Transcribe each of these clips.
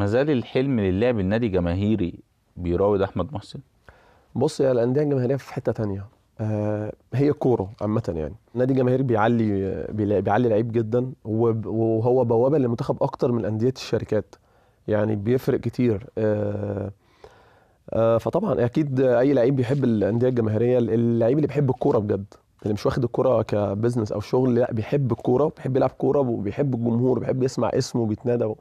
ما زال الحلم للعب النادي جماهيري بيراود احمد محسن بص يا الانديه الجماهيريه في حته تانية آه، هي كوره عامه يعني نادي الجماهيري بيعلي بيعلي لعيب جدا وهو بوابه للمنتخب اكتر من انديه الشركات يعني بيفرق كتير آه، آه، فطبعا اكيد اي لعيب بيحب الانديه الجماهيريه اللعيب اللي بيحب الكوره بجد اللي مش واخد الكوره كبزنس او شغل لا بيحب الكوره بيحب يلعب كوره وبيحب الجمهور بيحب يسمع اسمه بيتنادى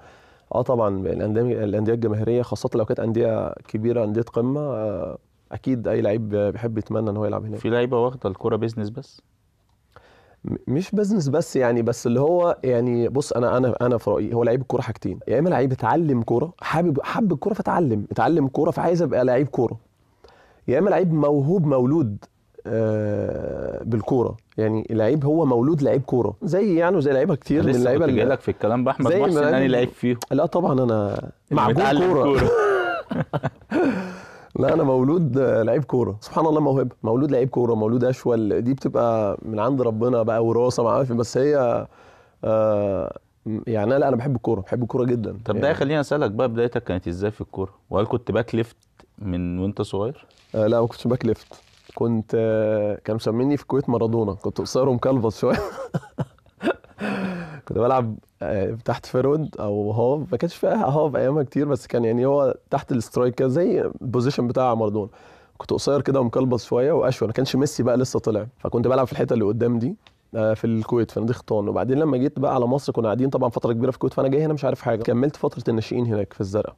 اه طبعا الانديه الانديه الجماهيريه خاصه لو كانت انديه كبيره انديه قمه آه، اكيد اي لعيب بيحب يتمنى ان هو يلعب هناك في لعيبه واخده الكوره بيزنس بس مش بزنس بس يعني بس اللي هو يعني بص انا انا انا في رايي هو لعيب الكوره حاجتين يا يعني اما لعيب اتعلم كوره حابب حب الكوره فتعلم اتعلم كوره فعايز ابقى لعيب كوره يا يعني اما لعيب موهوب مولود آه، بالكوره يعني اللعيب هو مولود لعيب كوره زي يعني زي لعيبه كتير من اللعيبه اللي لك في الكلام بقى احمد محسن اني يعني لعيب فيه لا طبعا انا معجون كوره لا انا مولود لعيب كوره سبحان الله موهبه مولود لعيب كوره مولود اشول دي بتبقى من عند ربنا بقى وراثه ما عارف بس هي آه يعني لا انا بحب الكوره بحب الكوره جدا طب يعني. ده خليني اسالك بقى بدايتك كانت ازاي في الكوره وهل كنت باك ليفت من وانت صغير آه لا ما كنتش باك ليفت كنت كان مسميني في الكويت مارادونا كنت قصير ومكلبص شويه كنت بلعب آه، تحت فيرود او هاف ما كانش فيها هاف ايامها كتير بس كان يعني هو تحت الاسترايك كده زي البوزيشن بتاع مارادونا كنت قصير كده ومكلبص شويه واشول ما كانش ميسي بقى لسه طلع فكنت بلعب في الحته اللي قدام دي آه، في الكويت في نادي خطان وبعدين لما جيت بقى على مصر كنا قاعدين طبعا فتره كبيره في الكويت فانا جاي هنا مش عارف حاجه كملت فتره الناشئين هناك في الزرقاء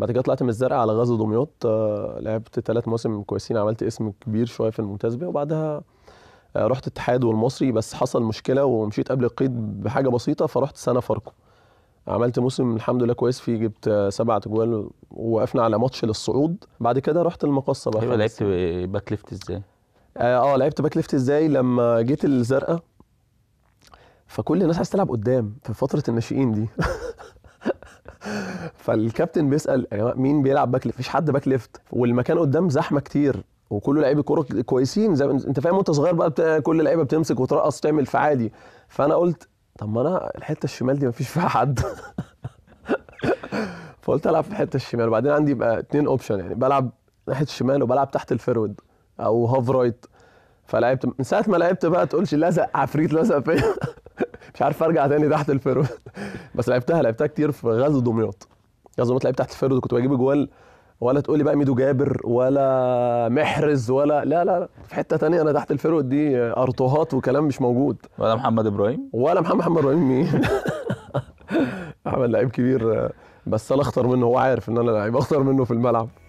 بعد كده طلعت من الزرع على غزل دمياط آه، لعبت ثلاث مواسم كويسين عملت اسم كبير شويه في الممتاز بيه وبعدها آه، رحت اتحاد والمصري بس حصل مشكله ومشيت قبل القيد بحاجه بسيطه فرحت سنه فاركو عملت موسم الحمد لله كويس فيه جبت سبعة اجوال ووقفنا على ماتش للصعود بعد كده رحت المقصه بقى ايوه لعبت باك ليفت ازاي؟ اه, آه لعبت باك ليفت ازاي لما جيت الزرقاء فكل الناس عايز تلعب قدام في فتره الناشئين دي فالكابتن بيسال يا يعني مين بيلعب باك ليفت مفيش حد باك ليفت والمكان قدام زحمه كتير وكل لعيبه كوره كويسين زي انت فاهم وانت صغير بقى كل لعيبه بتمسك وترقص وتعمل فعادي فانا قلت طب ما انا الحته الشمال دي مفيش فيها حد فقلت العب في الحته الشمال وبعدين عندي بقى اتنين اوبشن يعني بلعب ناحيه الشمال وبلعب تحت الفيرود او هاف رايت فلعبت من ساعه ما لعبت بقى تقولش لزق عفريت لزق فيا مش عارف ارجع تاني تحت الفيرود بس لعبتها لعبتها كتير في غزو دمياط في ظباط لعيب تحت الفيرود كنت بجيب جوال ولا تقول لي بقى ميدو جابر ولا محرز ولا لا لا في حته تانية انا تحت الفيرود دي ارتوهات وكلام مش موجود ولا محمد ابراهيم ولا محمد محمد ابراهيم مين محمد لعيب كبير بس انا اخطر منه هو عارف ان انا لعيب اخطر منه في الملعب